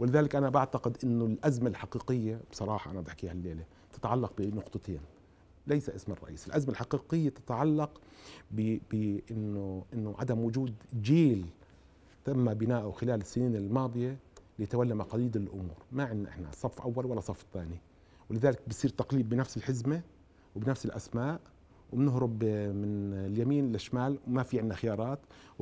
ولذلك انا بعتقد انه الازمه الحقيقيه بصراحه انا بحكي هالليله الليله تتعلق بنقطتين ليس اسم الرئيس، الازمه الحقيقيه تتعلق بانه انه عدم وجود جيل تم بناؤه خلال السنين الماضيه ليتولى مقاليد الامور، ما عندنا احنا صف اول ولا صف ثاني ولذلك بصير تقليد بنفس الحزمه وبنفس الاسماء وبنهرب من اليمين للشمال وما في عندنا خيارات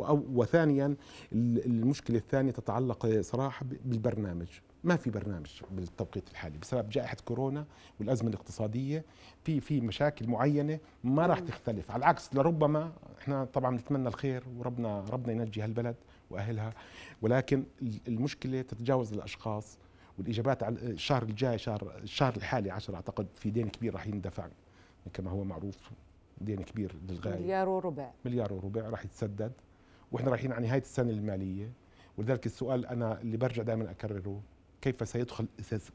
وثانيا المشكله الثانيه تتعلق صراحه بالبرنامج ما في برنامج بالتوقيت الحالي بسبب جائحه كورونا والازمه الاقتصاديه في في مشاكل معينه ما راح تختلف على العكس لربما احنا طبعا نتمنى الخير وربنا ربنا ينجي هالبلد واهلها ولكن المشكله تتجاوز الاشخاص والاجابات على الشهر الجاي شهر الشهر الحالي 10 اعتقد في دين كبير راح يندفع كما هو معروف دين كبير للغايه مليار وربع مليار وربع راح يتسدد واحنا رايحين على يعني نهايه السنه الماليه ولذلك السؤال انا اللي برجع دائما اكرره كيف سيدخل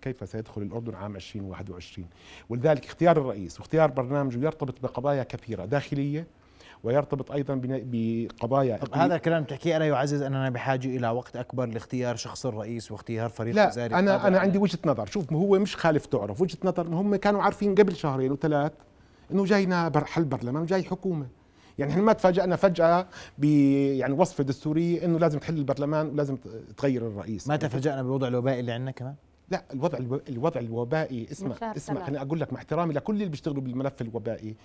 كيف سيدخل الاردن عام 2021 ولذلك اختيار الرئيس واختيار برنامجه يرتبط بقضايا كثيره داخليه ويرتبط ايضا بقضايا طب هذا الكلام تحكيه انا يعزز اننا بحاجه الى وقت اكبر لاختيار شخص الرئيس واختيار فريق لا انا انا عندي وجهه نظر شوف هو مش خالف تعرف وجهه نظر هم كانوا عارفين قبل شهرين وثلاث انه جاينا حل برلمان وجاي حكومه يعني احنا ما تفاجئنا فجأة ب يعني وصفة دستورية انه لازم تحل البرلمان ولازم تغير الرئيس ما تفاجئنا بالوضع الوبائي اللي عندنا كمان؟ لا الوضع الوضع الوبائي اسمع اسمع خليني اقول لك مع احترامي لكل اللي بيشتغلوا بالملف الوبائي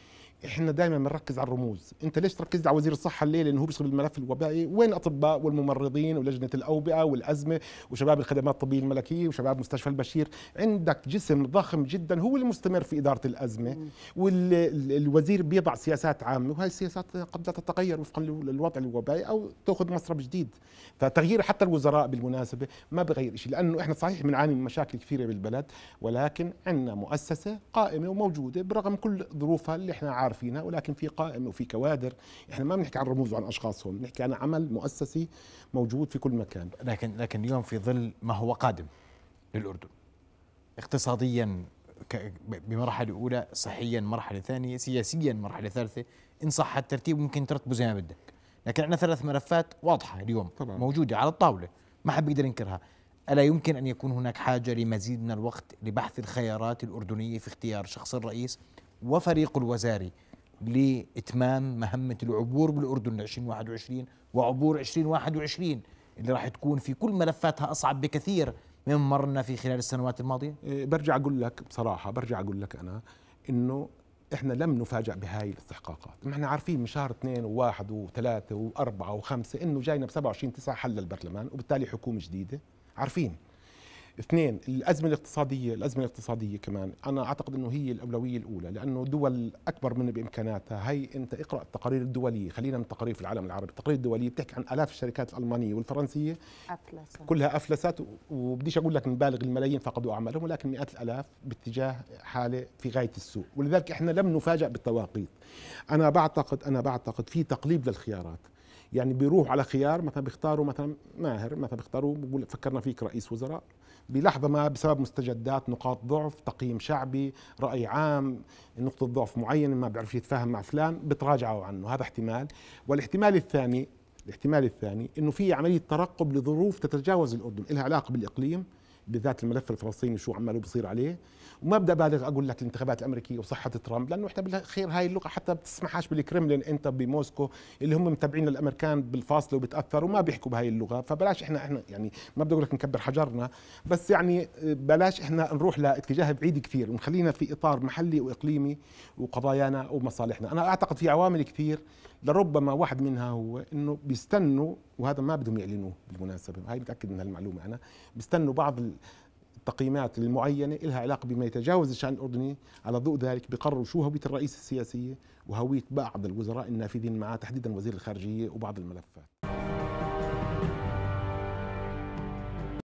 احنا دائما بنركز على الرموز انت ليش تركز على وزير الصحه الليله انه هو بيشتغل بالملف الوبائي وين اطباء والممرضين ولجنه الاوبئه والازمه وشباب الخدمات الطبيه الملكيه وشباب مستشفى البشير عندك جسم ضخم جدا هو المستمر في اداره الازمه والوزير بيضع سياسات عامه وهي السياسات قد لا تتغير وفقا للوضع الوبائي او تاخذ مصرف جديد فتغيير حتى الوزراء بالمناسبه ما بغير شيء لانه احنا صحيح بنعاني من مشاكل مشاكل كثيره بالبلد ولكن عندنا مؤسسه قائمه وموجوده برغم كل ظروفها اللي احنا عارفينها ولكن في قائمه وفي كوادر احنا ما بنحكي عن رموز وعن اشخاصهم بنحكي عن عمل مؤسسي موجود في كل مكان لكن لكن اليوم في ظل ما هو قادم للاردن اقتصاديا بمرحله اولى صحيا مرحله ثانيه سياسيا مرحله ثالثه ان صح الترتيب ممكن ترتبه زي ما بدك لكن عندنا ثلاث ملفات واضحه اليوم طبعا. موجوده على الطاوله ما حد بيقدر ينكرها ألا يمكن أن يكون هناك حاجة لمزيد من الوقت لبحث الخيارات الأردنية في اختيار شخص الرئيس وفريق الوزاري لإتمام مهمة العبور بالأردن 2021 وعبور 2021 اللي راح تكون في كل ملفاتها أصعب بكثير من مرنا في خلال السنوات الماضية؟ إيه، برجع أقول لك بصراحة برجع أقول لك أنا إنه احنا لم نفاجأ بهاي الاستحقاقات، احنا عارفين من شهر اثنين وواحد وثلاثة وأربعة وخمسة إنه جاينا ب 27 9 حل البرلمان وبالتالي حكومة جديدة عارفين اثنين الازمه الاقتصاديه الازمه الاقتصاديه كمان انا اعتقد انه هي الاولويه الاولى لانه دول اكبر من بامكاناتها هي انت اقرا التقارير الدوليه خلينا من التقارير في العالم العربي التقارير الدوليه بتحكي عن الاف الشركات الالمانيه والفرنسيه أفلست. كلها افلست وبديش اقول لك مبالغ الملايين فقدوا اعمالهم ولكن مئات الالاف باتجاه حاله في غايه السوء ولذلك احنا لم نفاجأ بالتواقيت انا بعتقد انا بعتقد في تقليب للخيارات يعني بيروحوا على خيار مثلا بيختاروا مثلا ماهر مثلا بيختاروا بقول فكرنا فيك رئيس وزراء بلحظة ما بسبب مستجدات نقاط ضعف تقييم شعبي رأي عام نقطة ضعف معينة ما بيعرف يتفاهم مع فلان بتراجعوا عنه هذا احتمال والاحتمال الثاني الاحتمال الثاني انه في عمليه ترقب لظروف تتجاوز الاردن، لها علاقه بالاقليم، بالذات الملف الفلسطيني شو عماله بصير عليه وما بدي ابالغ اقول لك الانتخابات الامريكيه وصحه ترامب لانه احنا بالخير هاي اللغه حتى بتسمحهاش بالكرملين انت بموسكو اللي هم متابعين الامريكان بالفاصله وبتاثروا وما بيحكوا بهاي اللغه فبلاش احنا احنا يعني ما بدي اقول لك نكبر حجرنا بس يعني بلاش احنا نروح لاتجاه بعيد كثير ونخلينا في اطار محلي واقليمي وقضايانا ومصالحنا انا اعتقد في عوامل كثير لربما واحد منها هو انه بيستنوا وهذا ما بدهم يعلنوه بالمناسبه هاي متاكد من هالمعلومه انا بيستنوا بعض التقييمات المعينه لها علاقه بما يتجاوز الشان الاردني على ضوء ذلك بقرروا شو هويه الرئيس السياسيه وهويه بعض الوزراء النافذين معه تحديدا وزير الخارجيه وبعض الملفات